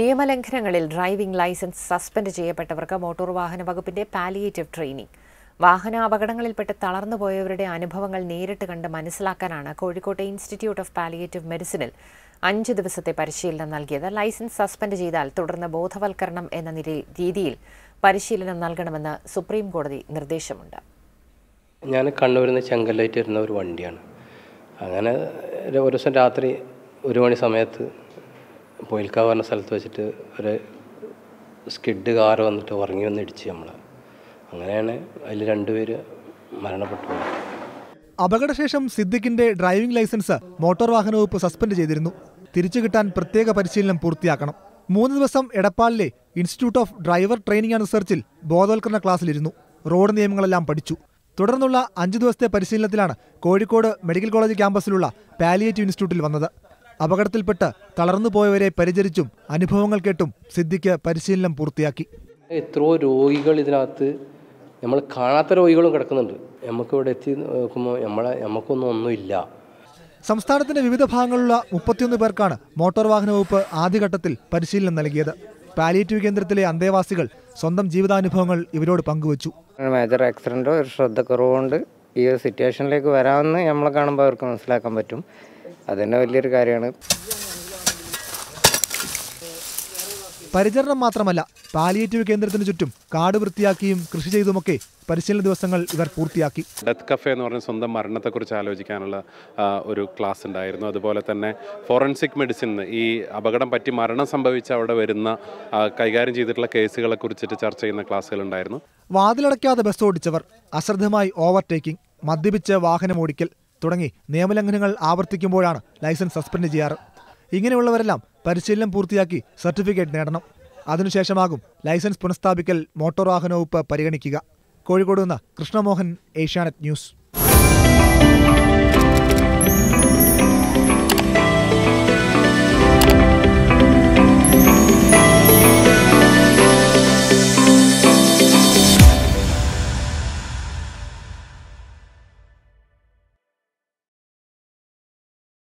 നിയമലംഘനങ്ങളിൽ driving licence suspend ചെയ്യപ്പെട്ടവർക്ക് motor വാഹന വകുപ്പിന്റെ പാലിയേറ്റീവ് ട്രെയിനിംഗ് അപകടങ്ങളിൽപ്പെട്ട് തളർന്നുപോയവരുടെ അനുഭവങ്ങൾ നേരിട്ട് കണ്ട് മനസ്സിലാക്കാനാണ് കോഴിക്കോട്ടെ ഇൻസ്റ്റിറ്റ്യൂട്ട് ഓഫ് പാലിയേറ്റീവ് മെഡിസിനിൽ അഞ്ച് ദിവസത്തെ പരിശീലനം നൽകിയത് ലൈസൻസ് സസ്പെൻഡ് ചെയ്താൽ തുടർന്ന് ബോധവൽക്കരണം എന്ന രീതിയിൽ പരിശീലനം നൽകണമെന്ന് സുപ്രീം കോടതി നിർദ്ദേശമുണ്ട് ഞാൻ കണ്ണൂരിൽ നിന്ന് ചെങ്കല്ലായിട്ട് വരുന്ന ഒരു വണ്ടിയാണ് അങ്ങനെ ഒരു ദിവസം രാത്രി ഒരു മണി സമയത്ത് പൊയിൽക്കാവ് പറഞ്ഞ സ്ഥലത്ത് വെച്ചിട്ട് ഒരു സ്കിഡ് കാർ വന്നിട്ട് ഉറങ്ങി വന്ന് ഇടിച്ച് നമ്മൾ അങ്ങനെയാണ് അതിൽ രണ്ടുപേര് മരണപ്പെട്ടു അപകടശേഷം സിദ്ദിഖിന്റെ ഡ്രൈവിംഗ് ലൈസൻസ് മോട്ടോർ വാഹന വകുപ്പ് സസ്പെൻഡ് ചെയ്തിരുന്നു തിരിച്ചു കിട്ടാൻ പ്രത്യേക പരിശീലനം പൂർത്തിയാക്കണം മൂന്ന് ദിവസം എടപ്പാളിലെ institute of driver training and റിസർച്ചിൽ ബോധവൽക്കരണ ക്ലാസ്സിലിരുന്നു റോഡ് നിയമങ്ങളെല്ലാം പഠിച്ചു തുടർന്നുള്ള അഞ്ചു ദിവസത്തെ പരിശീലനത്തിലാണ് കോഴിക്കോട് മെഡിക്കൽ കോളേജ് ക്യാമ്പസിലുള്ള പാലിയേറ്റീവ് ഇൻസ്റ്റിറ്റ്യൂട്ടിൽ വന്നത് അപകടത്തിൽപ്പെട്ട് തളർന്നുപോയവരെ പരിചരിച്ചും അനുഭവങ്ങൾ കേട്ടും സിദ്ദിഖ് പരിശീലനം പൂർത്തിയാക്കി എത്രയോ രോഗികൾ ഇതിനകത്ത് നമ്മൾ കാണാത്ത രോഗികളും കിടക്കുന്നുണ്ട് നമുക്കിവിടെ എത്തി നോക്കുമ്പോൾ നമ്മളെ നമുക്കൊന്നും ഒന്നുമില്ല സംസ്ഥാനത്തിന്റെ വിവിധ ഭാഗങ്ങളിലുള്ള മുപ്പത്തിയൊന്ന് പേർക്കാണ് മോട്ടോർ വാഹന വകുപ്പ് ആദ്യഘട്ടത്തിൽ പരിശീലനം നൽകിയത് പാലിയേറ്റീവ് കേന്ദ്രത്തിലെ അന്തേവാസികൾ സ്വന്തം ജീവിതാനുഭവങ്ങൾ ഇവരോട് പങ്കുവച്ചു മേജർ ആക്സിഡൻറ്റോ ഒരു ശ്രദ്ധക്കുറവുകൊണ്ട് ഈ ഒരു സിറ്റുവേഷനിലേക്ക് വരാമെന്ന് നമ്മളെ കാണുമ്പോൾ അവർക്ക് മനസ്സിലാക്കാൻ പറ്റും അതുതന്നെ വലിയൊരു കാര്യമാണ് പരിചരണം മാത്രമല്ല പാലിയേറ്റീവ് കേന്ദ്രത്തിന് ചുറ്റും കാട് വൃത്തിയാക്കിയും കൃഷി ചെയ്തുമൊക്കെ പരിശീലന ദിവസങ്ങൾ ഇവർ പൂർത്തിയാക്കി ഡെത്ത് കഫേ എന്ന് പറഞ്ഞ സ്വന്തം മരണത്തെക്കുറിച്ച് ആലോചിക്കാനുള്ള ഒരു ക്ലാസ് ഉണ്ടായിരുന്നു അതുപോലെ തന്നെ ഫോറൻസിക് മെഡിസിൻ ഈ അപകടം പറ്റി മരണം സംഭവിച്ച അവിടെ വരുന്ന കൈകാര്യം ചെയ്തിട്ടുള്ള കേസുകളെ കുറിച്ചിട്ട് ചർച്ച ചെയ്യുന്ന ക്ലാസ്സുകൾ ഉണ്ടായിരുന്നു വാതിലടയ്ക്കാതെ ബസ് ഓടിച്ചവർ അശ്രദ്ധമായി ഓവർടേക്കിംഗ് മദ്യപിച്ച് വാഹനം ഓടിക്കൽ തുടങ്ങി നിയമലംഘനങ്ങൾ ആവർത്തിക്കുമ്പോഴാണ് ലൈസൻസ് സസ്പെൻഡ് ചെയ്യാറ് ഇങ്ങനെയുള്ളവരെല്ലാം പരിശീലനം പൂർത്തിയാക്കി സർട്ടിഫിക്കറ്റ് നേടണം അതിനുശേഷമാകും ലൈസൻസ് പുനഃസ്ഥാപിക്കൽ മോട്ടോർ വാഹന വകുപ്പ് പരിഗണിക്കുക കോഴിക്കോട് നിന്ന് കൃഷ്ണമോഹൻ ഏഷ്യാനെറ്റ് ന്യൂസ്